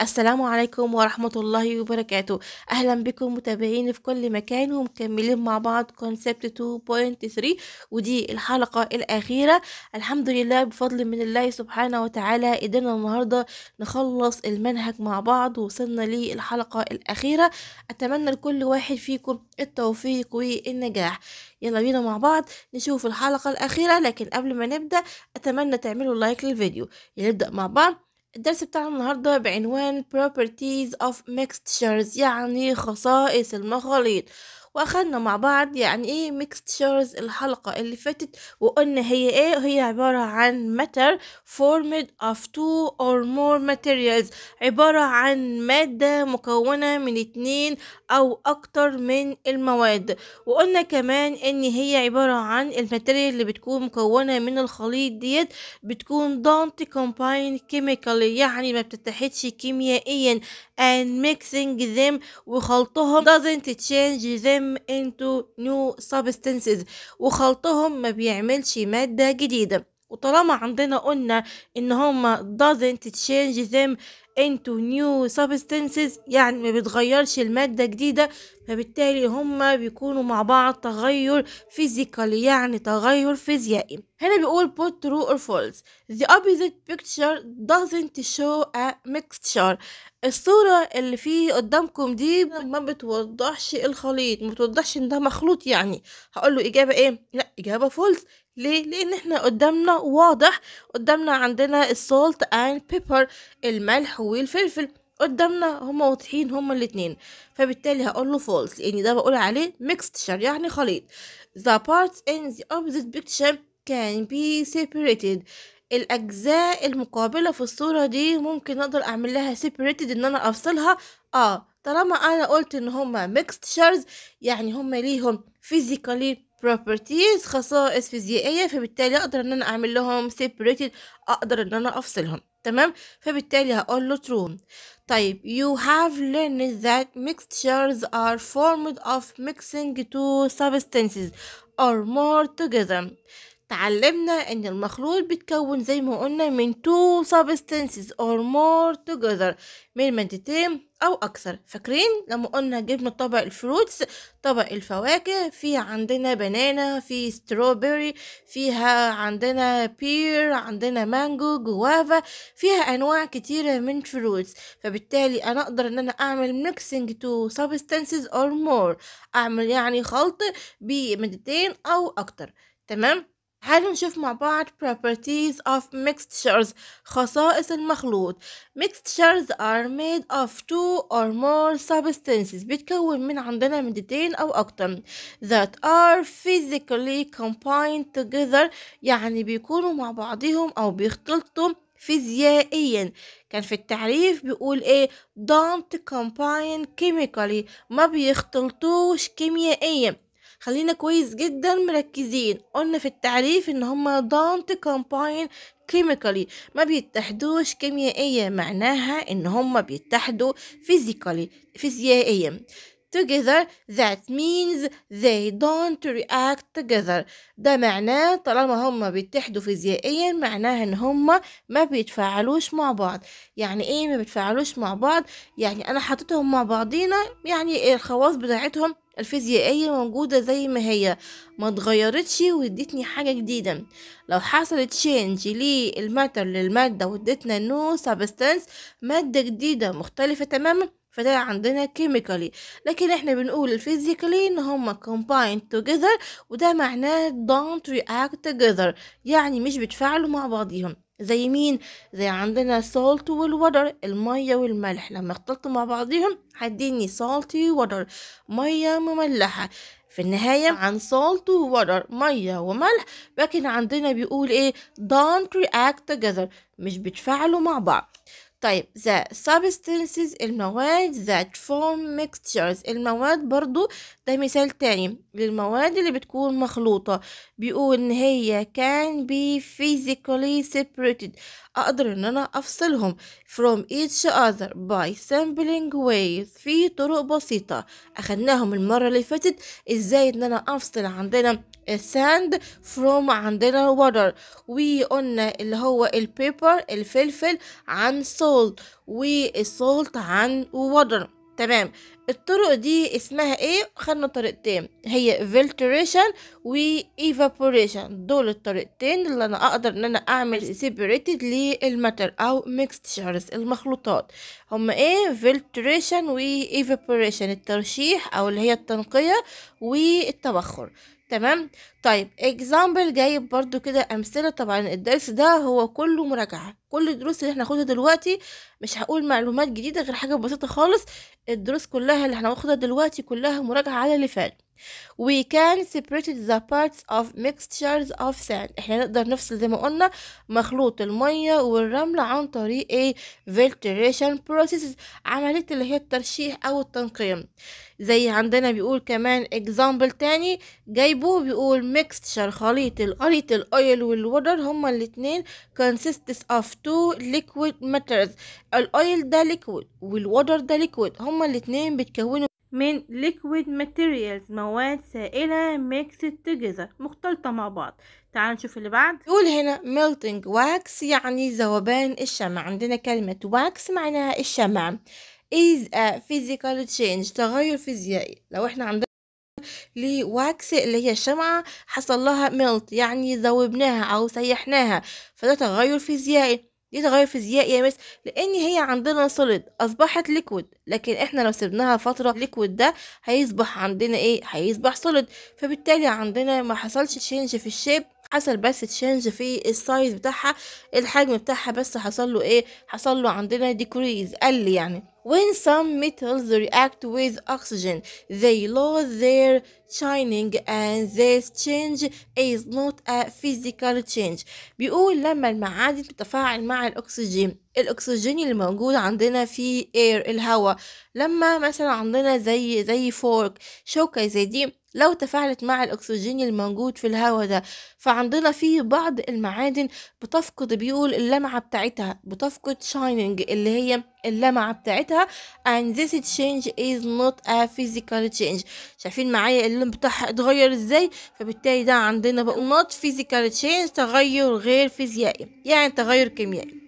السلام عليكم ورحمة الله وبركاته أهلا بكم متابعين في كل مكان ومكملين مع بعض كونسبت 2.3 ودي الحلقة الأخيرة الحمد لله بفضل من الله سبحانه وتعالى قدرنا النهاردة نخلص المنهج مع بعض وصلنا للحلقة الأخيرة أتمنى لكل واحد فيكم التوفيق والنجاح يلا بينا مع بعض نشوف الحلقة الأخيرة لكن قبل ما نبدأ أتمنى تعملوا لايك للفيديو نبدأ مع بعض الدرس بتاعنا النهاردة بعنوان Properties of Mixtures يعني خصائص المخاليط وأخدنا مع بعض يعني إيه ميكستشرز الحلقة اللي فاتت وقلنا هي إيه هي عبارة عن ماتر فورمد of two or more materials عبارة عن مادة مكونة من اتنين أو أكتر من المواد وقلنا كمان إن هي عبارة عن الماتيريال اللي بتكون مكونة من الخليط ديت بتكون don't combine chemically يعني ما بتتحدش كيميائيا and mixing them وخلطهم doesn't change them them into new substances وخلطهم ما بيعملش مادة جديدة وطالما عندنا قلنا ان هما doesn't change them into new substances يعني ما بتغيرش المادة جديدة فبالتالي هما بيكونوا مع بعض تغير فيزيكالي يعني تغير فيزيائي هنا بيقول put true or false the opposite picture doesn't show a mixture الصورة اللي فيه قدامكم دي ما بتوضحش الخليط ما بتوضحش ان ده مخلوط يعني هقول له اجابة ايه لا اجابة false ليه؟ لأن احنا قدامنا واضح قدامنا عندنا السولت اند بيبر الملح والفلفل قدامنا هما واضحين هما الاتنين فبالتالي هقول له false لأن يعني ده بقول عليه mixture يعني خليط the parts in the opposite picture can be separated الأجزاء المقابلة في الصورة دي ممكن أقدر أعمل لها separated إن أنا أفصلها اه طالما أنا قلت إن هما mixtures يعني هما ليهم physically properties خصائص فيزيائية فبالتالي أقدر إن أنا أعمل لهم separated أقدر إن أنا أفصلهم تمام فبالتالي هقول له true طيب you have learned that mixtures are formed of mixing two substances or more together تعلمنا ان المخلوط بيتكون زي ما قلنا من two substances or more together من مادتين أو أكثر فاكرين لما قلنا جبنا طبق الفروتس طبق الفواكه في عندنا بنانا في ستروبري فيها عندنا بير عندنا مانجو جوافا فيها أنواع كتيرة من فروتس فبالتالي أنا أقدر إن أنا أعمل ميكسينج تو substances أور مور أعمل يعني خلط بمادتين أو أكتر تمام تعالوا نشوف مع بعض properties of mixtures خصائص المخلوط mixtures are made of two or more substances بتكون من عندنا مادتين أو أكتر that are physically combined together يعني بيكونوا مع بعضهم أو بيختلطوا فيزيائيا كان في التعريف بيقول ايه don't combine chemically ما بيختلطوش كيميائيا خلينا كويس جدا مركزين قلنا في التعريف ان هما don't combine chemically ما بيتحدوش كيميائيا معناها ان هما بيتحدوا physically فيزيائيا together that means they don't react together ده معناه طالما هما بيتحدوا فيزيائيا معناه ان هما ما بيتفاعلوش مع بعض يعني ايه ما بيتفاعلوش مع بعض يعني انا حطيتهم مع بعضينا يعني الخواص بتاعتهم الفيزيائية موجودة زي ما هي ما اتغيرتش وادتني حاجة جديدة لو حصل تشينج للماتر للمادة وادتنا نو سابستانس مادة جديدة مختلفة تماما فده عندنا كيميكالي لكن احنا بنقول الفيزيكالي ان هما combined together وده معناه don't react together يعني مش بتفاعلوا مع بعضيهم زي مين زي عندنا salt والوتر المية والملح لما اختلطوا مع بعضهم هيديني salty water مية مملحة في النهاية عن salt وwater مية وملح لكن عندنا بيقول ايه don't react together مش بيتفاعلوا مع بعض طيب the substances المواد that form mixtures المواد برضو ده مثال تاني للمواد اللي بتكون مخلوطة بيقول ان هي can be physically separated اقدر ان انا افصلهم from each other by sampling ways في طرق بسيطة اخدناهم المرة اللي فاتت ازاي ان انا افصل عندنا sand from عندنا water وقلنا اللي هو البيبر الفلفل عن صوت salt والsalt عن water تمام الطرق دي اسمها ايه خدنا طريقتين هي filtration و evaporation دول الطريقتين اللي انا اقدر ان انا اعمل separated للماتر او mixtures المخلوطات هما ايه filtration و evaporation الترشيح او اللي هي التنقية والتبخر تمام طيب اكزامبل جايب برضو كده امثله طبعا الدرس ده هو كله مراجعه كل الدروس اللي احنا هناخدها دلوقتي مش هقول معلومات جديده غير حاجه بسيطه خالص الدروس كلها اللي هناخدها دلوقتي كلها مراجعة على اللي فات we can separate the parts of mixtures of sand احنا نقدر نفصل زي ما قلنا مخلوط المية والرمل عن طريق ايه filtration process عملية اللي هي الترشيح او التنقيم زي عندنا بيقول كمان example تاني جايبه بيقول mixture خليط القليط الاويل والودر هما الاتنين consists of two liquid matters الاويل ده ليكويد والوتر ده ليكويد هما الاتنين بيتكونوا من ليكويد ماتيريالز مواد سائلة ميكسد توجذر مختلطة مع بعض تعال نشوف اللي بعد يقول هنا ميلتنج واكس يعني ذوبان الشمع عندنا كلمة واكس معناها الشمع is a physical change تغير فيزيائي لو احنا عندنا لواكس اللي هي الشمعة حصل لها ملت يعني ذوبناها أو سيحناها فده تغير فيزيائي دي تغير فيزيائي يا مس لان هي عندنا solid اصبحت liquid لكن احنا لو سبناها فتره liquid ده هيصبح عندنا ايه هيصبح solid فبالتالي عندنا ما حصلش تشينج في الشيب حصل بس تشينج في السايز بتاعها الحجم بتاعها بس حصل له ايه حصل له عندنا ديكريز قل يعني When some metals react with oxygen, they lose their shining and this change is not a physical change بيقول لما المعادن تتفاعل مع الأكسجين الأكسجين اللي موجود عندنا في air الهواء لما مثلا عندنا زي زي فورك شوكة زي دي لو تفاعلت مع الأكسجين الموجود في الهوا ده فعندنا في بعض المعادن بتفقد بيقول اللمعة بتاعتها بتفقد شايننج اللي هي اللمعة بتاعتها and this change is not a physical change شايفين معايا اللون بتاعها اتغير ازاي فبالتالي ده عندنا بقى not physical change تغير غير فيزيائي يعني تغير كيميائي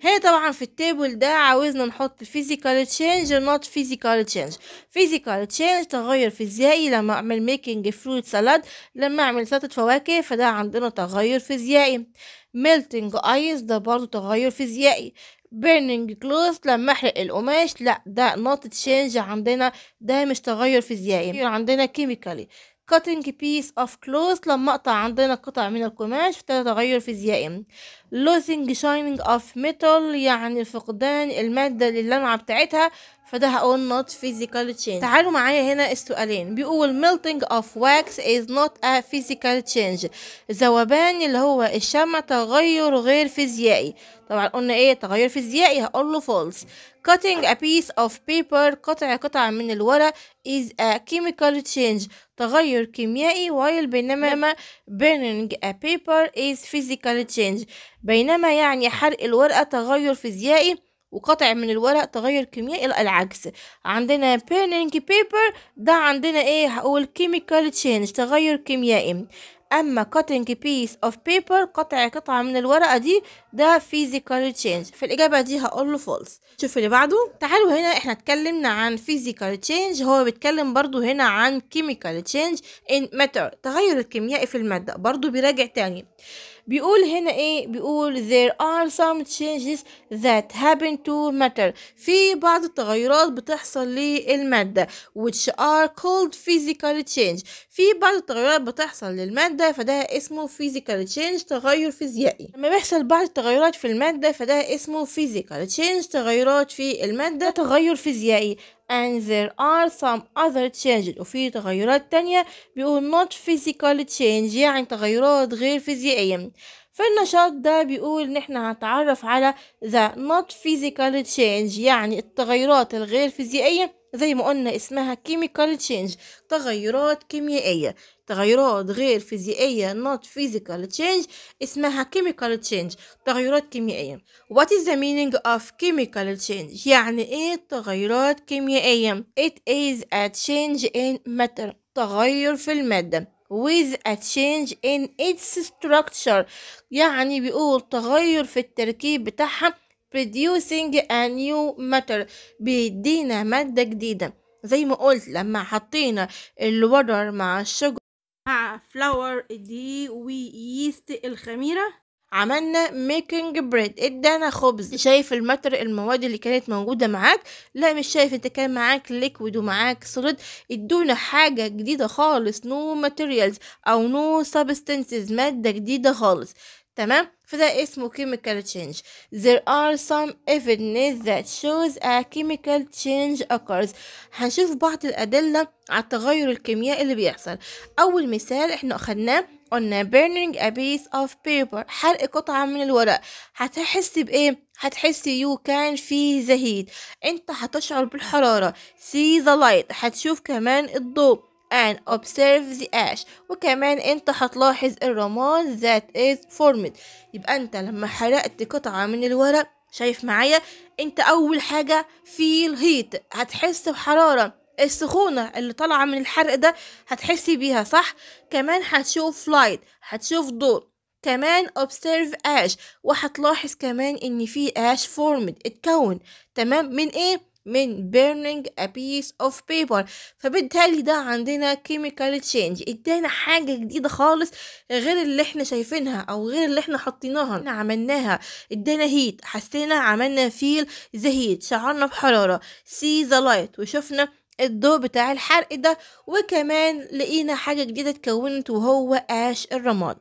هي طبعا في التابل ده عاوزنا نحط physical change not physical change physical change تغير فيزيائي لما اعمل making فروت سالاد لما اعمل سلطة فواكه فده عندنا تغير فيزيائي melting ايس ده برضو تغير فيزيائي burning clothes لما احرق القماش لا ده not change عندنا ده مش تغير فيزيائي عندنا chemically cutting piece of cloth لما أقطع عندنا قطع من القماش تغير فيزيائي losing shining of metal يعني فقدان المادة اللي اللمعة بتاعتها فده هقول not physical change تعالوا معايا هنا السؤالين بيقول melting of wax is not a physical change ذوبان اللي هو الشمع تغير غير فيزيائي طبعا قلنا ايه تغير فيزيائي هقول له false cutting a piece of paper قطع قطعة من الورق is a chemical change تغير كيميائي while بينما burning a paper is physical change بينما يعني حرق الورقة تغير فيزيائي وقطع من الورق تغير كيميائي لا العكس عندنا burning paper ده عندنا ايه هقول chemical change تغير كيميائي اما cutting piece of paper قطع قطعة من الورقة دي ده physical change فالاجابة دي هقول له false شوف اللي بعده تعالوا هنا احنا اتكلمنا عن physical change هو بيتكلم برضو هنا عن chemical change in matter تغير الكيميائي في المادة برضو بيراجع تاني بيقول هنا ايه بيقول there are some changes that happen to matter في بعض التغيرات بتحصل للمادة which are called physical change في بعض التغيرات بتحصل للمادة فده اسمه physical change تغير فيزيائي لما بيحصل بعض التغيرات في المادة فده اسمه physical change تغيرات في المادة تغير فيزيائي and there are some other changes وفي تغيرات تانية بيقول not physical change يعني تغيرات غير فيزيائية فالنشاط ده بيقول ان احنا هنتعرف على the not physical change يعني التغيرات الغير فيزيائية زي ما قلنا اسمها chemical change تغيرات كيميائية تغيرات غير فيزيائية not physical change اسمها chemical change تغيرات كيميائية what is the meaning of chemical change يعني ايه تغيرات كيميائية it is a change in matter تغير في المادة with a change in its structure يعني بيقول تغير في التركيب بتاعها producing a new matter بيدينا مادة جديدة زي ما قلت لما حطينا الودر مع الشجر مع فلاور دي ويست الخميرة عملنا ميكنج بريد ادانا خبز شايف المتر المواد اللي كانت موجودة معاك لا مش شايف انت كان معاك ليكويد ومعاك سوليد ادونا حاجة جديدة خالص نو ماتيريالز او نو سبستنسز مادة جديدة خالص تمام فده اسمه chemical change there are some evidence that shows a chemical change occurs هنشوف بعض الأدلة على التغير الكيميائي اللي بيحصل أول مثال احنا أخدناه قلنا burning a piece of paper حرق قطعة من الورق هتحس بإيه؟ هتحس يو كان في زهيد انت هتشعر بالحرارة see the light هتشوف كمان الضوء and observe the ash وكمان انت هتلاحظ الرماد that is formed يبقى انت لما حرقت قطعة من الورق شايف معايا انت اول حاجة في الهيت هتحس بحرارة السخونة اللي طالعة من الحرق ده هتحسي بيها صح كمان هتشوف لايت هتشوف ضوء كمان observe ash وهتلاحظ كمان ان في ash formed اتكون تمام من ايه من burning a piece of paper فبالتالي ده عندنا chemical change ادانا حاجة جديدة خالص غير اللي احنا شايفينها او غير اللي احنا حطيناها احنا عملناها ادانا هيت حسينا عملنا فيل ذا هيت شعرنا بحرارة see the light وشفنا الضوء بتاع الحرق ده وكمان لقينا حاجة جديدة اتكونت وهو اش الرماد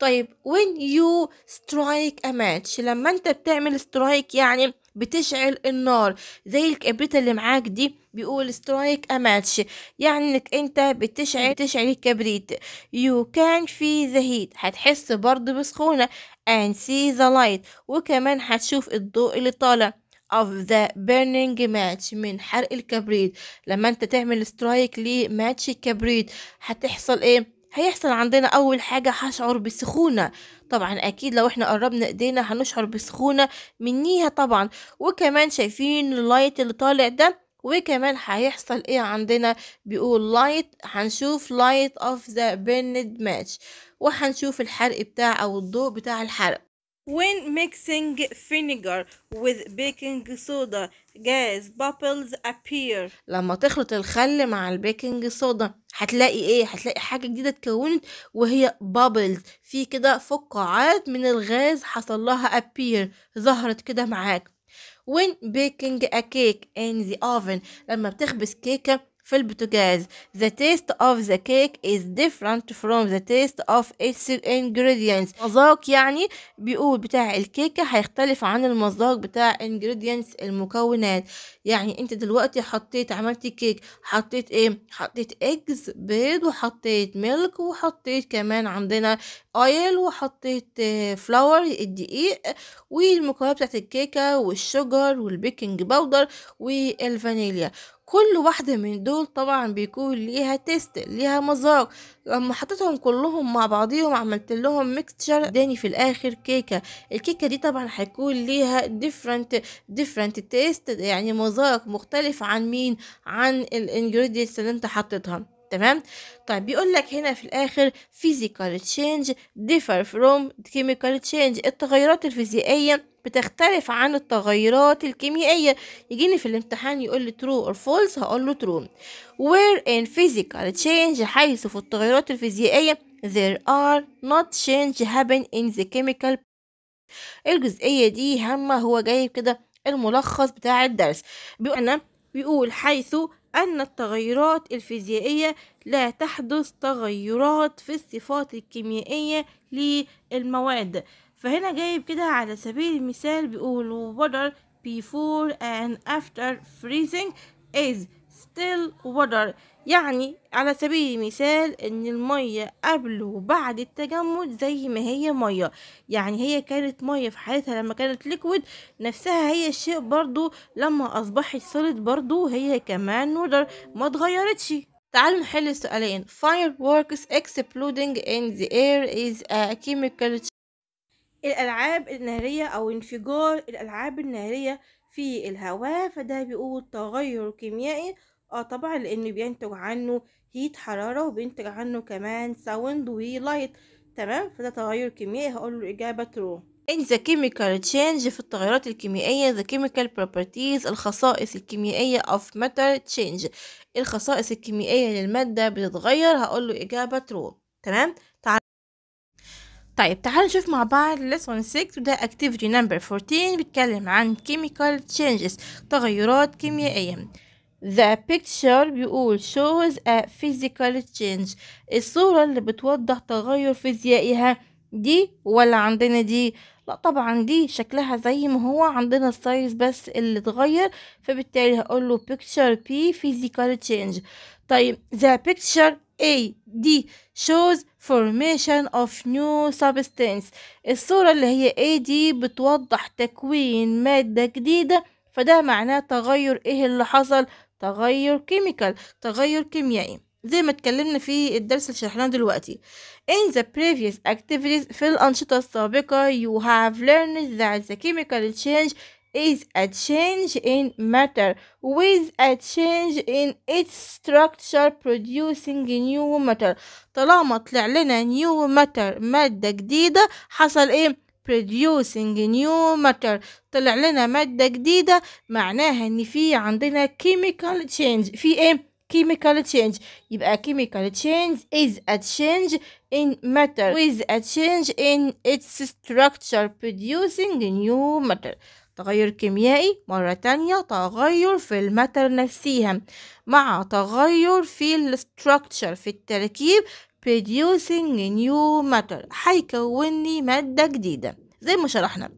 طيب when you strike a match لما انت بتعمل strike يعني بتشعل النار زي الكبريت اللي معاك دي بيقول strike a match يعني انك انت بتشعل تشعل الكبريت you can feel the heat هتحس برضه بسخونة and see the light وكمان هتشوف الضوء اللي طالع of the burning match من حرق الكبريت لما انت تعمل strike لماتش الكبريت هتحصل ايه هيحصل عندنا أول حاجة هشعر بسخونة طبعا أكيد لو احنا قربنا ايدينا هنشعر بسخونة منيها طبعا وكمان شايفين اللايت اللي طالع ده وكمان هيحصل ايه عندنا بيقول لايت هنشوف لايت اوف ذا بيند ماتش وهنشوف الحرق بتاع او الضوء بتاع الحرق When mixing vinegar with baking soda, gas bubbles appear. لما تخلط الخل مع البيكنج صودا هتلاقي ايه هتلاقي حاجة جديدة اتكونت وهي بابلز في كده فقاعات من الغاز حصل لها appear ظهرت كده معاك when baking a cake in the oven لما بتخبز كيكة في البوتاجاز the taste of the cake is different from the taste of its ingredients مذاق يعني بيقول بتاع الكيكة هيختلف عن المذاق بتاع ingredients المكونات يعني انت دلوقتي حطيت عملتي كيك حطيت ايه حطيت eggs بيض وحطيت ميلك وحطيت كمان عندنا اويل وحطيت flour الدقيق والمكونات بتاعت الكيكة والشجر والبيكنج باودر والفانيليا كل واحدة من دول طبعا بيكون ليها تيست ليها مذاق لما حطيتهم كلهم مع بعضيهم عملت لهم ميكستشر داني في الاخر كيكه الكيكه دي طبعا هيكون ليها ديفرنت ديفرنت تيست يعني مذاق مختلف عن مين عن الانجريدينتس اللي انت حطيتها تمام طيب بيقول لك هنا في الاخر physical change differ from chemical change التغيرات الفيزيائيه بتختلف عن التغيرات الكيميائيه يجيني في الامتحان يقول لي true or false هقول له true where in physical change حيث في التغيرات الفيزيائيه there are not change happen in the chemical الجزئيه دي هامه هو جايب كده الملخص بتاع الدرس بيقول انا بيقول حيث أن التغيرات الفيزيائية لا تحدث تغيرات في الصفات الكيميائية للمواد فهنا جايب كده على سبيل المثال بيقول water before and after freezing is still water يعني على سبيل المثال ان المية قبل وبعد التجمد زي ما هي مية يعني هي كانت مية في حالتها لما كانت ليكويد نفسها هي الشيء برضو لما اصبحت solid برضو هي كمان water ما تغيرتش تعالوا نحل السؤالين fireworks exploding in the air is a chemical الألعاب النارية أو انفجار الألعاب النارية في الهواء فده بيقول تغير كيميائي اه طبعا لأنه بينتج عنه هيت حرارة وبينتج عنه كمان ساوند ولايت تمام فده تغير كيميائي هقول له الإجابة ترو ان ذا كيميكال تشينج في التغيرات الكيميائية ذا كيميكال بروبرتيز الخصائص الكيميائية اوف ماتر تشينج الخصائص الكيميائية للمادة بتتغير هقول له إجابة ترو تمام طيب تعالوا نشوف مع بعض lesson 6 وده activity number 14 بيتكلم عن chemical changes تغيرات كيميائية The picture بيقول shows a physical change الصورة اللي بتوضح تغير فيزيائها دي ولا عندنا دي لا طبعا دي شكلها زي ما هو عندنا السايز بس اللي اتغير فبالتالي هقول له picture P physical change طيب the picture A D shows formation of new substance الصورة اللي هي A D بتوضح تكوين مادة جديدة فده معناه تغير ايه اللي حصل تغير كيميكال تغير كيميائي زي ما اتكلمنا في الدرس اللي شرحناه دلوقتي in the previous activities في الأنشطة السابقة you have learned that the chemical change is a change in matter with a change in its structure producing new matter طالما طلع لنا new matter مادة جديدة حصل ايه producing new matter طلع لنا مادة جديدة معناها ان في عندنا chemical change في ايه chemical change يبقى chemical change is a change in matter with a change in its structure producing new matter تغير كيميائي مرة تانية تغير في الماتر نفسيها مع تغير في الستركتشر في التركيب producing new matter هيكوني مادة جديدة زي ما شرحنا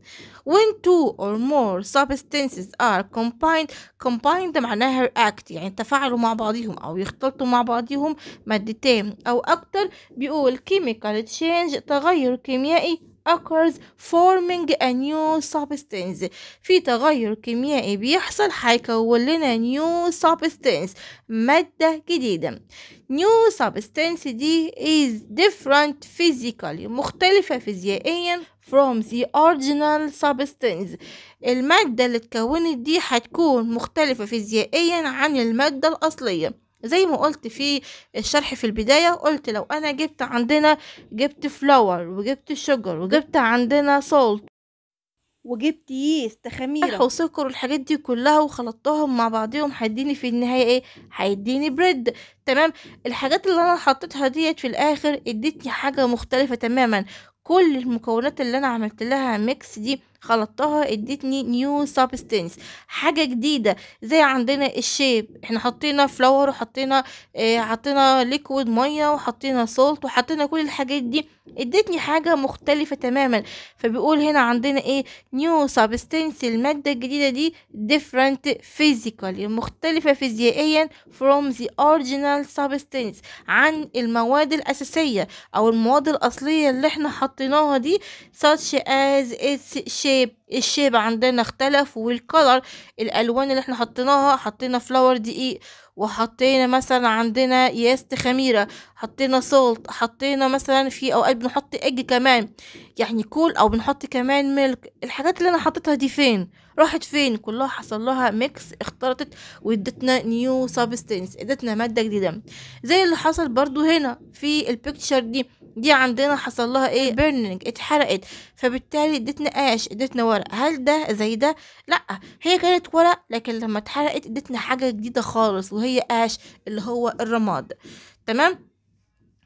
when two or more substances are combined combined معناها react يعني تفاعلوا مع بعضهم او يختلطوا مع بعضهم مادتين او اكتر بيقول chemical change تغير كيميائي occurs forming a new substance في تغير كيميائي بيحصل هيكون لنا new substance مادة جديدة new substance دي is different physically مختلفة فيزيائيا from the original substance المادة اللي اتكونت دي هتكون مختلفة فيزيائيا عن المادة الأصلية زي ما قلت في الشرح في البداية قلت لو أنا جبت عندنا جبت فلاور وجبت شجر وجبت عندنا سولت وجبت ييست خميرة وسكر والحاجات دي كلها وخلطتهم مع بعضهم هيديني في النهاية ايه هيديني بريد تمام الحاجات اللي انا حطيتها ديت في الاخر اديتني حاجة مختلفة تماما كل المكونات اللي انا عملت لها ميكس دي خلطتها ادتني نيو سابستنس حاجه جديده زي عندنا الشيب احنا حطينا فلور وحطينا اه حطينا ليكويد ميه وحطينا صولت وحطينا كل الحاجات دي ادتني حاجه مختلفه تماما فبيقول هنا عندنا ايه نيو سابستنس الماده الجديده دي different physically مختلفه فيزيائيا from the original substance عن المواد الاساسيه او المواد الاصليه اللي احنا حطيناها دي such as its shape الشيب الشيب عندنا اختلف والكلر الالوان اللي احنا حطيناها حطينا فلاور دقيق وحطينا مثلا عندنا ياست خميرة حطينا صلت حطينا مثلا في اوقات بنحط اج كمان يعني كول او بنحط كمان ملك الحاجات اللي انا حطيتها دي فين راحت فين كلها حصل لها ميكس اختلطت وادتنا نيو سابستنس ادتنا مادة جديدة زي اللي حصل برضو هنا في البيكتشر دي دي عندنا حصل لها ايه بيرنينج اتحرقت فبالتالي ادتنا اش ادتنا ورق هل ده زي ده لا هي كانت ورق لكن لما اتحرقت ادتنا حاجة جديدة خالص وهي اش اللي هو الرماد تمام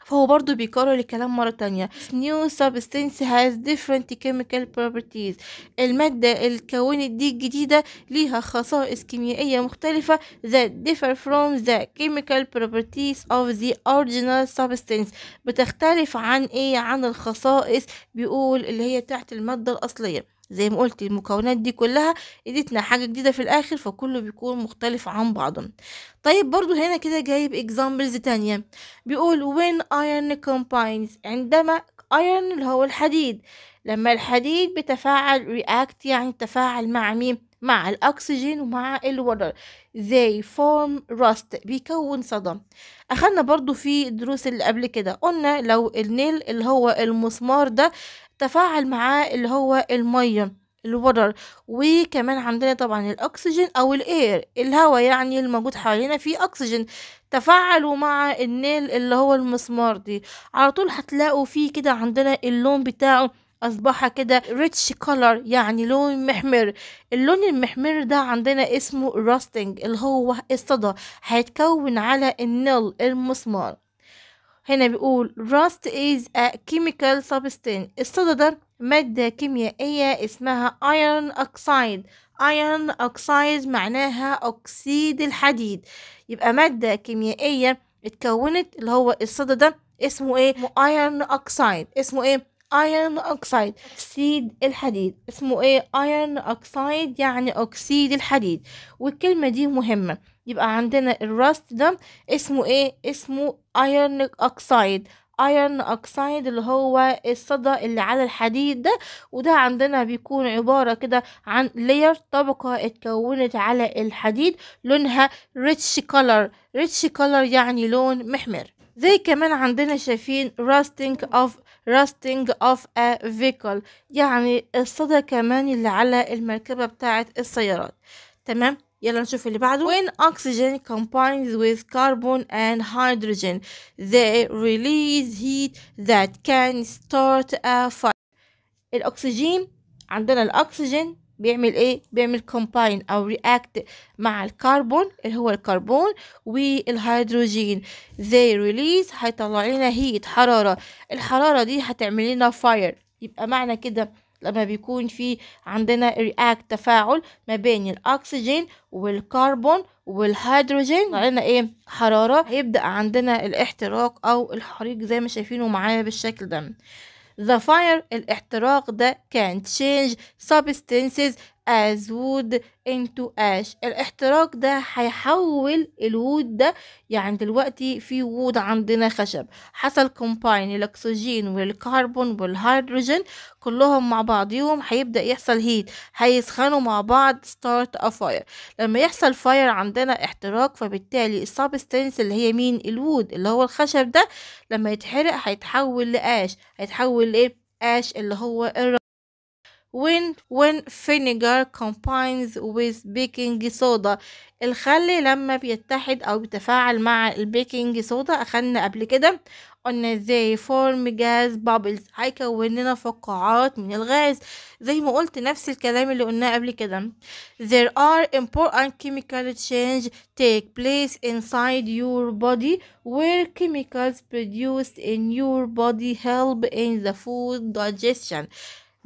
فهو برضو بيكرر الكلام مرة تانية new substance has different chemical properties المادة اللي اتكونت دي الجديدة ليها خصائص كيميائية مختلفة that differ from the chemical properties of the original substance بتختلف عن ايه عن الخصائص بيقول اللي هي بتاعت المادة الأصلية زي ما قلت المكونات دي كلها اديتنا حاجة جديدة في الاخر فكله بيكون مختلف عن بعضه طيب برضو هنا كده جايب اكزامبلز تانية بيقول when iron combines عندما iron اللي هو الحديد لما الحديد بتفاعل react يعني تفاعل مع مين مع الأكسجين ومع الوتر زي فورم راست بيكون صدى أخدنا برضو في دروس اللي قبل كده قلنا لو النيل اللي هو المسمار ده تفاعل معاه اللي هو المية الوتر وكمان عندنا طبعا الاكسجين او الاير الهواء يعني الموجود حوالينا فيه اكسجين تفاعلوا مع النيل اللي هو المسمار دي على طول هتلاقوا فيه كده عندنا اللون بتاعه اصبح كده ريتش كولر يعني لون محمر اللون المحمر ده عندنا اسمه راستنج اللي هو الصدى هيتكون على النيل المسمار هنا بيقول rust is a chemical substance الصدى ده مادة كيميائية اسمها iron oxide iron oxide معناها اكسيد الحديد يبقى مادة كيميائية اتكونت اللي هو الصدى ده اسمه ايه iron oxide اسمه ايه iron oxide اكسيد الحديد اسمه ايه iron oxide يعني اكسيد الحديد والكلمه دي مهمه يبقى عندنا الراست ده اسمه ايه اسمه ايرن اوكسايد ايرن اوكسايد اللي هو الصدى اللي على الحديد ده وده عندنا بيكون عبارة كده عن لير طبقة اتكونت على الحديد لونها ريتش كولر ريتش كولر يعني لون محمر زي كمان عندنا شايفين راستنج اوف راستنج اوف ا vehicle يعني الصدى كمان اللي على المركبة بتاعة السيارات تمام يلا نشوف اللي بعده when oxygen combines with carbon and hydrogen they release heat that can start a fire الأكسجين عندنا الأكسجين بيعمل ايه بيعمل كومباين او رياكت مع الكربون اللي هو الكربون والهيدروجين they release هيطلع لنا هيت حراره الحراره دي هتعمل لنا فاير يبقى معنى كده لما بيكون في عندنا رياكت تفاعل ما بين الاكسجين والكربون والهيدروجين عندنا ايه حراره هيبدا عندنا الاحتراق او الحريق زي ما شايفينه معايا بالشكل ده The fire الاحتراق ده can change substances as wood into ash الاحتراق ده هيحول الود ده يعني دلوقتي في وود عندنا خشب حصل كومباين الاكسجين والكربون والهيدروجين كلهم مع بعضهم هيبدأ يحصل هيت هيسخنوا مع بعض start a fire لما يحصل فاير عندنا احتراق فبالتالي السبستنس اللي هي مين الود اللي هو الخشب ده لما يتحرق هيتحول لآش هيتحول لايه آش اللي هو الر... when when vinegar combines with baking soda الخل لما بيتحد او بيتفاعل مع البيكنج صودا اخدنا قبل كده قلنا ازاي فورم جاز بابلز هيكون لنا فقاعات من الغاز زي ما قلت نفس الكلام اللي قلناه قبل كده there are important chemical change take place inside your body where chemicals produced in your body help in the food digestion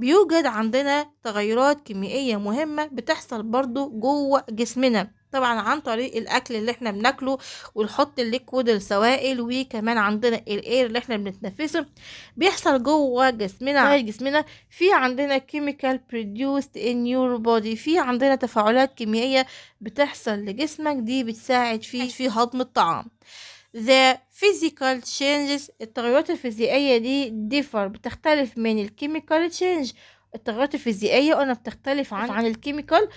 بيوجد عندنا تغيرات كيميائية مهمة بتحصل برضو جوه جسمنا طبعا عن طريق الاكل اللي احنا بناكله ونحط الليكويد السوائل وكمان عندنا الاير اللي احنا بنتنفسه بيحصل جوه جسمنا على جسمنا في عندنا كيميكال بروديوسد ان يور بودي في عندنا تفاعلات كيميائيه بتحصل لجسمك دي بتساعد فيه أيوة. في هضم الطعام the physical changes التغيرات الفيزيائية دي differ بتختلف من الكيميكال change التغيرات الفيزيائية أنا بتختلف عن عن الكيميكال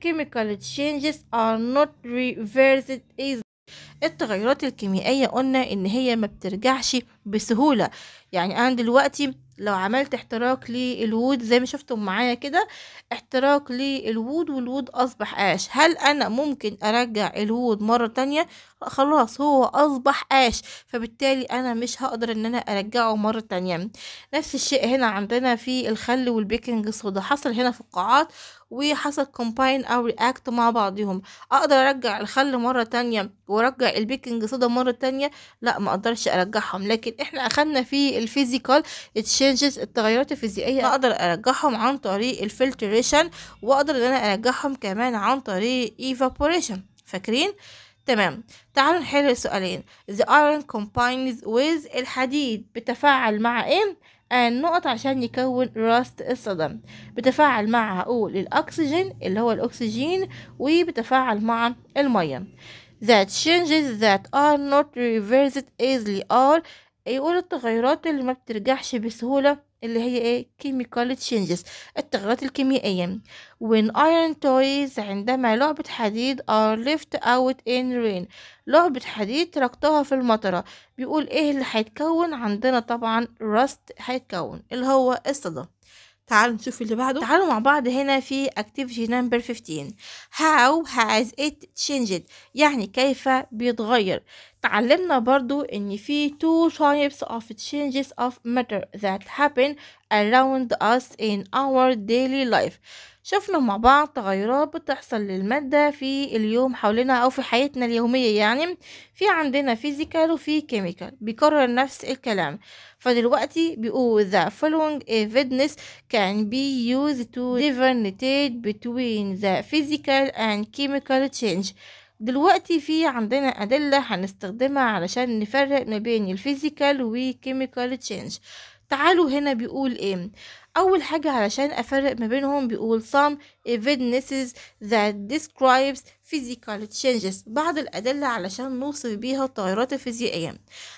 chemical changes are not reversed easily التغيرات الكيميائية قلنا إن هي ما بترجعش بسهولة يعني أنا دلوقتي لو عملت احتراق للوود زي ما شفتم معايا كده احتراق للوود والوود اصبح قاش هل انا ممكن ارجع الوود مره تانية خلاص هو اصبح قاش فبالتالي انا مش هقدر ان انا ارجعه مره تانية نفس الشيء هنا عندنا في الخل والبيكنج صودا حصل هنا في القاعات وحصل كومباين او رياكت مع بعضهم اقدر ارجع الخل مرة تانية وارجع البيكنج صودا مرة تانية لا ما اقدرش ارجعهم لكن احنا اخدنا في الفيزيكال تشينجز التغيرات الفيزيائية اقدر ارجعهم عن طريق الفلتريشن واقدر ان انا ارجعهم كمان عن طريق ايفابوريشن فاكرين؟ تمام تعالوا نحل السؤالين the iron combines with الحديد بتفاعل مع ايه النقط آه، عشان يكون راست الصدم بتفاعل مع هقول الأكسجين اللي هو الأكسجين وبتفاعل مع المية that changes that are not reversed easily are يقول التغيرات اللي ما بترجعش بسهولة اللي هي ايه chemical changes التغيرات الكيميائية when iron toys عندما لعبة حديد are left out in rain لعبة حديد تركتها في المطرة بيقول ايه اللي هيتكون عندنا طبعا rust هيتكون اللي هو الصدى تعالوا نشوف اللي بعده تعالوا مع بعض هنا في activity number 15 how has it changed يعني كيف بيتغير اتعلمنا برضو ان في two types of changes of matter that happen around us in our daily life شفنا مع بعض تغيرات بتحصل للمادة في اليوم حولنا أو في حياتنا اليومية يعني في عندنا فيزيكال وفي كيميكال بيكرر نفس الكلام فدلوقتي بيقول the following evidence can be used to differentiate between the physical and chemical change دلوقتي في عندنا أدلة هنستخدمها علشان نفرق ما بين الفيزيكال وكيميكال تشينج تعالوا هنا بيقول ايه أول حاجة علشان أفرق ما بينهم بيقول some evidences that describes physical changes بعض الأدلة علشان نوصف بيها التغيرات الفيزيائية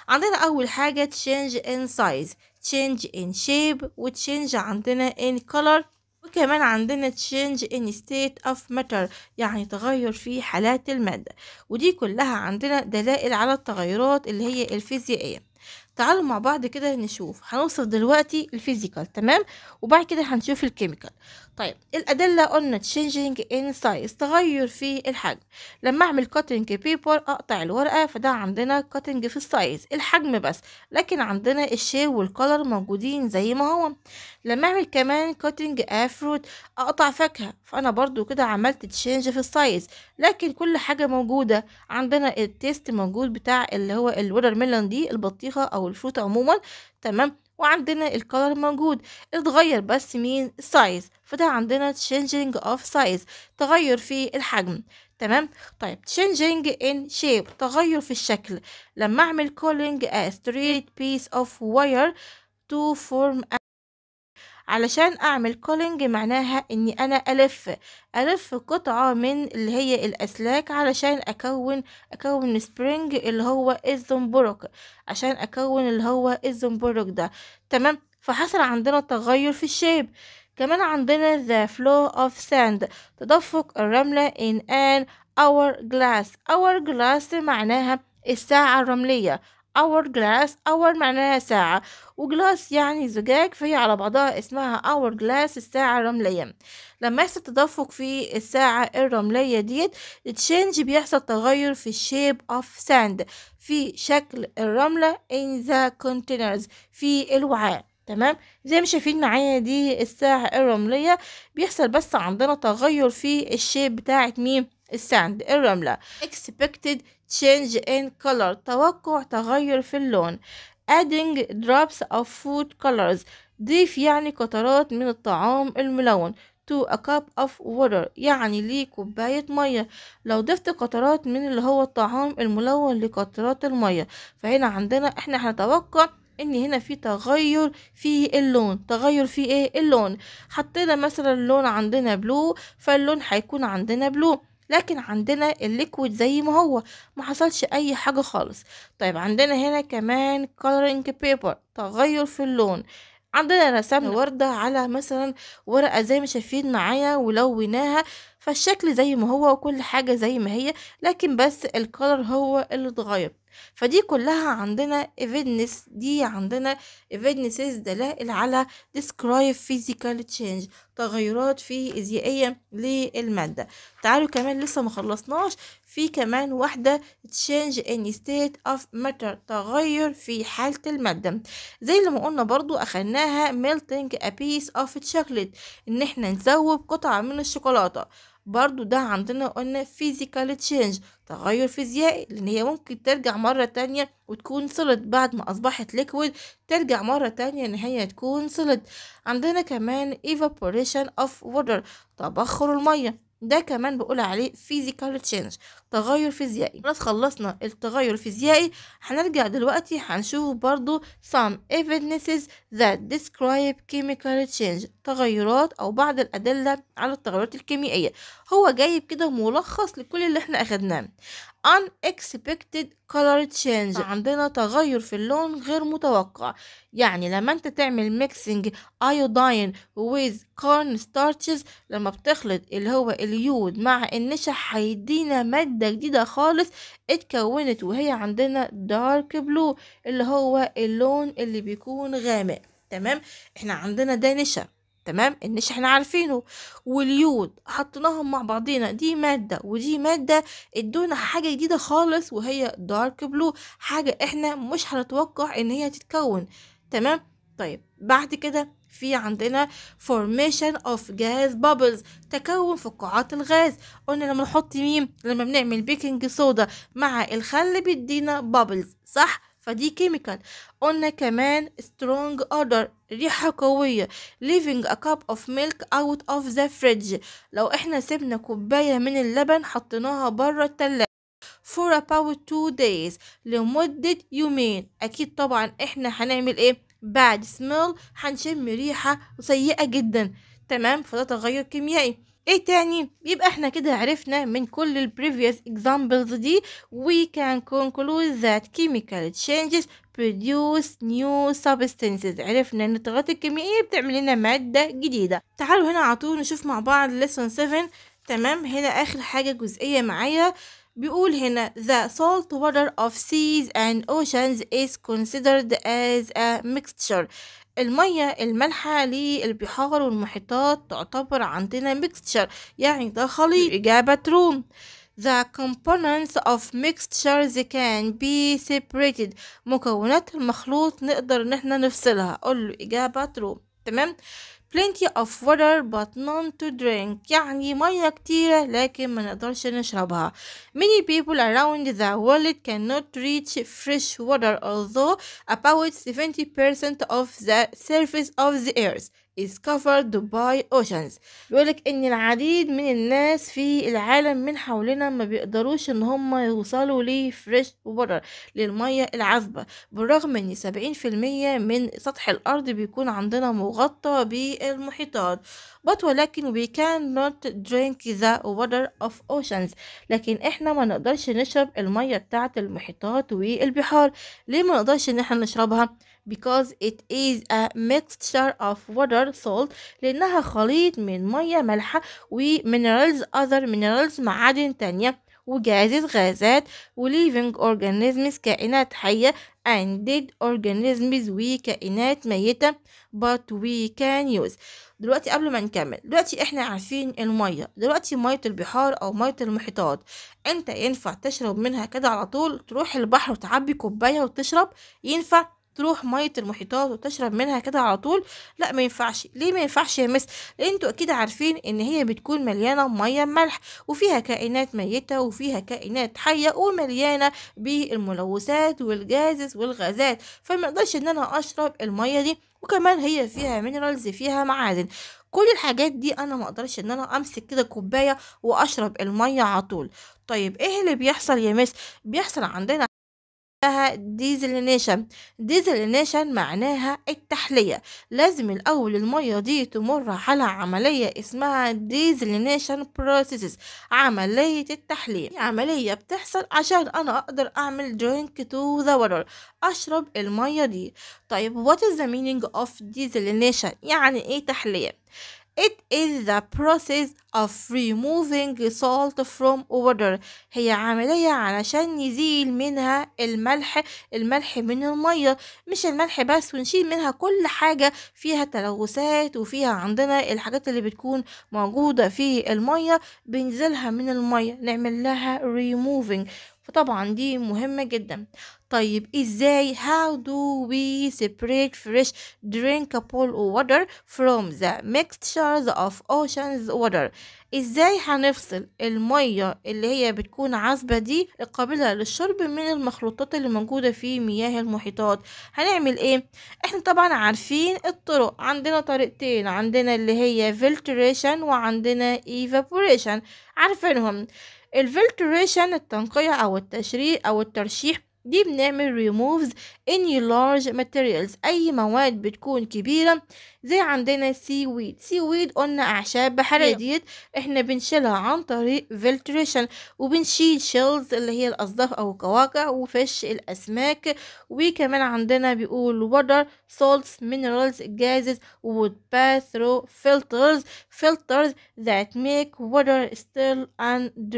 عندنا أول حاجة change in size change in shape و عندنا in color وكمان عندنا change in state of matter يعني تغير في حالات المادة ودي كلها عندنا دلائل على التغيرات اللي هي الفيزيائية تعالوا مع بعض كده نشوف هنوصف دلوقتي الفيزيكال تمام وبعد كده هنشوف الكيميكال طيب الأدلة قلنا changing in size تغير في الحجم لما أعمل كاتنج بيبر أقطع الورقة فده عندنا كاتنج في السايز الحجم بس لكن عندنا الشير والكولر موجودين زي ما هو لما أعمل كمان كاتنج أفروت أقطع فاكهة فأنا برضو كده عملت تشينج في السايز لكن كل حاجة موجودة عندنا التيست موجود بتاع اللي هو الورر ميلون دي البطيخ الصيغة أو الفروت عموما تمام وعندنا الكلر موجود اتغير بس مين سايز فده عندنا changing of size تغير في الحجم تمام طيب changing in shape تغير في الشكل لما اعمل calling a straight piece of wire to form علشان اعمل كولينج معناها اني انا الف الف قطعة من اللي هي الاسلاك علشان اكون اكون سبرينج اللي هو الزنبرك عشان اكون اللي هو الزنبرك ده تمام فحصل عندنا تغير في الشيب كمان عندنا the flow of sand تدفق الرملة in an hourglass hourglass معناها الساعة الرملية اور جلاس اور معناها ساعة وجلاس يعني زجاج فهي على بعضها اسمها اور جلاس الساعة الرملية لما يحصل تدفق في الساعة الرملية ديت تشينج بيحصل تغير في الشيب اوف ساند في شكل الرملة in the containers في الوعاء تمام زي ما شايفين معايا دي الساعة الرملية بيحصل بس عندنا تغير في الشيب بتاعت مين الساند الرملة expected change in color توقع تغير في اللون adding drops of food colors ضيف يعني قطرات من الطعام الملون to a cup of water يعني لكوباية مية لو ضفت قطرات من اللي هو الطعام الملون لقطرات المية فهنا عندنا احنا هنتوقع ان هنا في تغير في اللون تغير في ايه اللون حطينا مثلا اللون عندنا بلو فاللون هيكون عندنا بلو لكن عندنا الليكويد زي ما هو ما حصلش اي حاجه خالص طيب عندنا هنا كمان coloring paper تغير في اللون عندنا رسمنا وردة على مثلا ورقة زي ما شايفين معايا ولوناها فالشكل زي ما هو وكل حاجة زي ما هي لكن بس الكولر هو اللي اتغير فدي كلها عندنا evidence دي عندنا ايفيدنس دلائل على describe physical change تغيرات فيزيائية للمادة تعالوا كمان لسه ما خلصناش في كمان واحدة change ان state of matter تغير في حالة المادة زي اللي ما قلنا برضو أخدناها melting a piece of chocolate إن احنا نذوب قطعة من الشوكولاتة برضو ده عندنا قلنا physical change تغير فيزيائي لان هي ممكن ترجع مرة تانية وتكون صلت بعد ما اصبحت liquid ترجع مرة تانية ان هي تكون صلت عندنا كمان evaporation of water تبخر المية ده كمان بقول عليه physical change تغير فيزيائي خلاص خلصنا التغير الفيزيائي هنرجع دلوقتي هنشوف برضو some evidences that describe chemical change تغيرات أو بعض الأدلة على التغيرات الكيميائية هو جايب كده ملخص لكل اللي احنا أخدناه unexpected color change عندنا تغير في اللون غير متوقع يعني لما انت تعمل mixing iodine with corn starches لما بتخلط اللي هو اليود مع النشا هيدينا مادة جديدة خالص اتكونت وهي عندنا dark blue اللي هو اللون اللي بيكون غامق تمام احنا عندنا ده نشا تمام النش احنا عارفينه واليود حطيناهم مع بعضينا دي مادة ودي مادة ادونا حاجة جديدة خالص وهي دارك بلو حاجة احنا مش هنتوقع ان هي تتكون تمام طيب بعد كده في عندنا formation of gas bubbles تكون فقاعات الغاز قلنا لما نحط ميم لما بنعمل بيكنج صودا مع الخل بيدينا bubbles صح فدي كيميكال قلنا كمان strong odor ريحة قوية leaving a cup of milk out of the fridge لو احنا سبنا كوباية من اللبن حطيناها برا التلاجة for about two days لمدة يومين أكيد طبعا احنا هنعمل ايه bad smell هنشم ريحة سيئة جدا تمام فده تغير كيميائي ايه تاني يبقى احنا كده عرفنا من كل ال previous examples دي we can conclude that chemical changes produce new substances عرفنا ان التغيرات الكيميائية بتعمل لنا مادة جديدة تعالوا هنا على طول نشوف مع بعض lesson 7 تمام هنا اخر حاجة جزئية معايا بيقول هنا the salt water of seas and oceans is considered as a mixture المية المالحة للبحار والمحيطات تعتبر عندنا ميكستشر يعني ده خليط إجابة روم The components of mixtures can be separated مكونات المخلوط نقدر ان احنا نفصلها قول له إجابة true تمام plenty of water but none to drink يعني مية كتيرة لكن ما نقدرش نشربها many people around the world cannot reach fresh water although about 70% of the surface of the earth is covered by oceans بيقولك ان العديد من الناس في العالم من حولنا ما بيقدروش ان هم يوصلوا فريش وبرر للمية العذبة بالرغم ان سبعين في المية من سطح الارض بيكون عندنا مغطى بالمحيطات but ولكن we cannot drink the water of oceans لكن احنا ما نقدرش نشرب المية بتاعة المحيطات والبحار ليه ما نقدرش ان احنا نشربها because it is a mixture of water salt لانها خليط من مية ملحة و minerals other minerals معادن تانية وغازات غازات وليفينج أورجانيزمز كائنات حية and dead organisms وكائنات ميتة but we can use دلوقتي قبل ما نكمل دلوقتي احنا عارفين المية دلوقتي مية البحار او مية المحيطات انت ينفع تشرب منها كده على طول تروح البحر وتعبي كوباية وتشرب ينفع تروح ميه المحيطات وتشرب منها كده على طول لا ما ينفعش ليه ما ينفعش يا مس لان انتوا اكيد عارفين ان هي بتكون مليانه ميه ملح وفيها كائنات ميته وفيها كائنات حيه ومليانه بالملوثات والجازز والغازات فما اقدرش ان انا اشرب الميه دي وكمان هي فيها مينرالز فيها معادن كل الحاجات دي انا ما اقدرش ان انا امسك كده كوبايه واشرب الميه على طول طيب ايه اللي بيحصل يا مس بيحصل عندنا ديزلينيشن ديزلينيشن معناها التحلية لازم الأول المية دي تمر على عملية اسمها ديزلينيشن بروسيسز عملية التحلية عملية بتحصل عشان أنا أقدر أعمل درينك تو ذا water أشرب المية دي طيب what is the meaning of desalination يعني إيه تحلية It is the process of removing salt from water هي عملية علشان نزيل منها الملح الملح من المية مش الملح بس ونشيل منها كل حاجة فيها تلوثات وفيها عندنا الحاجات اللي بتكون موجودة في المية بنزلها من المية نعمل لها removing فطبعا دي مهمة جدا طيب ازاي how do we separate fresh drinkable water from the mixtures of oceans water ازاي هنفصل المية اللي هي بتكون عذبة دي القابلة للشرب من المخلوطات اللي موجودة في مياه المحيطات هنعمل ايه احنا طبعا عارفين الطرق عندنا طريقتين عندنا اللي هي filtration وعندنا evaporation عارفينهم الفلتريشن التنقية او التشريق او الترشيح دي بنعمل ريموفز اني لارج ماتيريالز أي مواد بتكون كبيرة زي عندنا سي ويد سي ويد قلنا أعشاب بحرية ديت احنا بنشيلها عن طريق فلتريشن وبنشيل شيلز اللي هي الأصداف أو القواقع وفش الأسماك وكمان عندنا بيقول water salts minerals جازز وود pass through filters filters that make water still and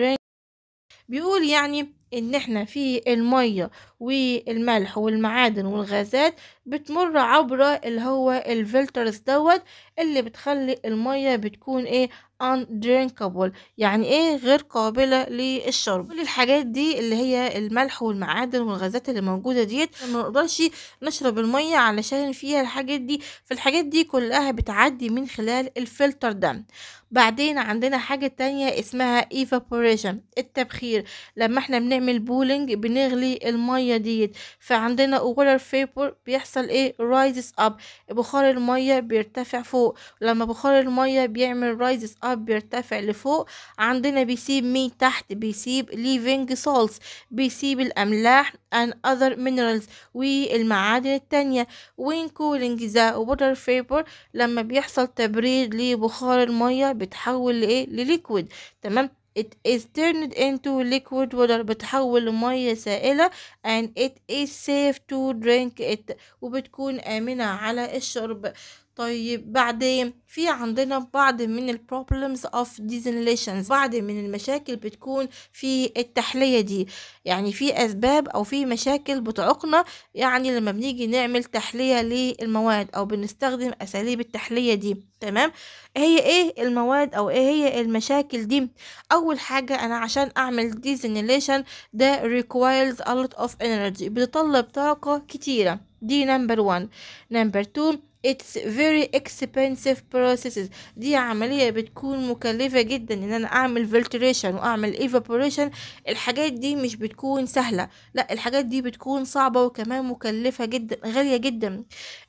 بيقول يعني ان احنا في المية والملح والمعادن والغازات بتمر عبر اللي هو الفلترز دوت اللي بتخلي المية بتكون ايه undrinkable يعني ايه غير قابلة للشرب كل الحاجات دي اللي هي الملح والمعادن والغازات اللي موجودة ديت ما نقدرش نشرب المية علشان فيها الحاجات دي فالحاجات دي كلها بتعدي من خلال الفلتر ده بعدين عندنا حاجة تانية اسمها evaporation التبخير لما احنا بنعمل بولينج بنغلي المية المية ديت فعندنا غولر فيبر بيحصل ايه rises اب بخار المية بيرتفع فوق لما بخار المية بيعمل rises اب بيرتفع لفوق عندنا بيسيب مين تحت بيسيب leaving salts بيسيب الأملاح and other minerals والمعادن التانية وين كولينج ذا water vapor لما بيحصل تبريد لبخار المية بتحول لإيه لليكويد تمام it is turned into liquid water بتحول لمية سائلة and it is safe to drink it وبتكون آمنة على الشرب طيب بعدين في عندنا بعض من البروبلمز اوف ديزنليشنز بعض من المشاكل بتكون في التحلية دي يعني في اسباب او في مشاكل بتعوقنا يعني لما بنيجي نعمل تحلية للمواد او بنستخدم اساليب التحلية دي تمام هي ايه المواد او ايه هي المشاكل دي اول حاجة انا عشان اعمل ديزنليشن ده requires a lot of energy بتطلب طاقة كتيرة دي نمبر 1 نمبر 2 it's very expensive processes دي عملية بتكون مكلفة جدا ان انا اعمل filtration واعمل evaporation الحاجات دي مش بتكون سهلة لا الحاجات دي بتكون صعبة وكمان مكلفة جدا غالية جدا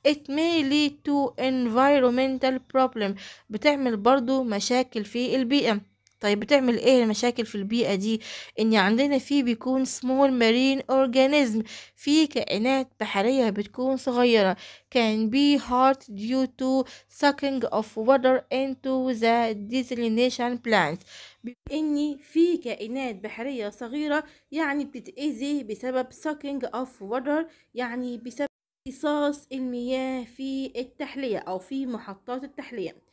it may lead to environmental problem بتعمل برضو مشاكل في البيئة طيب بتعمل ايه المشاكل في البيئة دي ان عندنا في بيكون small marine organism في كائنات بحرية بتكون صغيرة can be hard due to sucking of water into the desalination plants بإن في كائنات بحرية صغيرة يعني بتتأذي بسبب sucking of water يعني بسبب امتصاص المياه في التحلية أو في محطات التحلية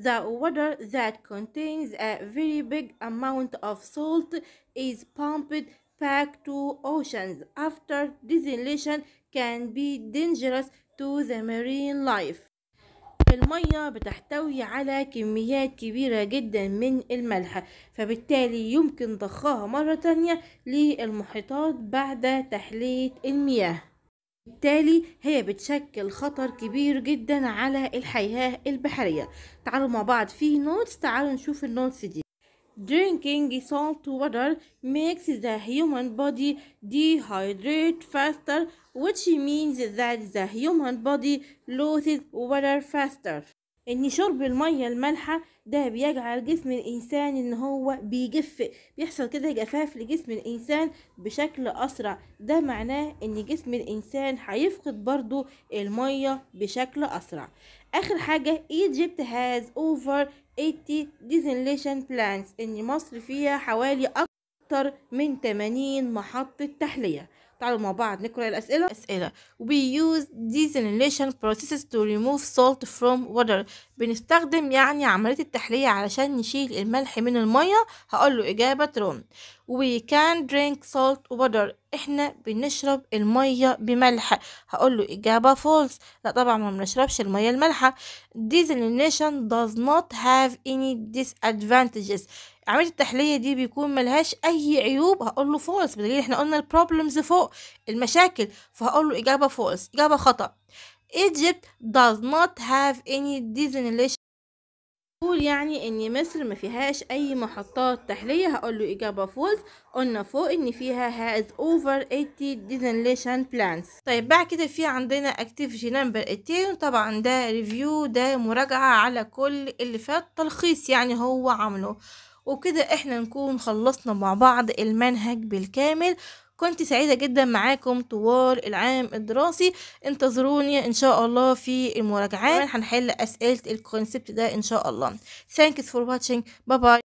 The water that contains a very big amount of salt is pumped back to oceans after distillation can be dangerous to the marine life المية بتحتوي على كميات كبيرة جدا من الملح فبالتالي يمكن ضخها مرة تانية للمحيطات بعد تحلية المياه بالتالي هي بتشكل خطر كبير جدا على الحياة البحرية تعالوا مع بعض في نوتس تعالوا نشوف النوتس دي Drinking salt water makes the human body dehydrate faster which means that the human body loses water faster ان شرب المية المالحة ده بيجعل جسم الانسان ان هو بيجف بيحصل كده جفاف لجسم الانسان بشكل اسرع ده معناه ان جسم الانسان هيفقد برضو المية بشكل اسرع اخر حاجة Egypt has over 80 desalination plants ان مصر فيها حوالي اكتر من 80 محطة تحلية تعالوا مع بعض نقرأ الأسئلة أسئلة We use desalination processes to remove salt from water بنستخدم يعني عملية التحلية علشان نشيل الملح من المية له إجابة ترون We can drink salt water إحنا بنشرب المية بملح له إجابة فولس لا طبعا ما بنشربش المية المالحة Desalination does not have any disadvantages عمليه التحليه دي بيكون ملهاش اي عيوب هقول له فولس بدليل احنا قلنا البروبلمز فوق المشاكل فهقول له اجابه فولس اجابه خطا Egypt does not have any desalination قول يعني ان مصر ما فيهاش اي محطات تحلية هقول له اجابة فولز قلنا فوق ان فيها has over 80 desalination plants طيب بعد كده في عندنا activity number 18 طبعا ده ريفيو ده مراجعة على كل اللي فات تلخيص يعني هو عمله وبكده احنا نكون خلصنا مع بعض المنهج بالكامل كنت سعيدة جدا معاكم طوال العام الدراسي انتظروني ان شاء الله في المراجعات هنحل اسئلة الكونسبت ده ان شاء الله thanks for watching باي باي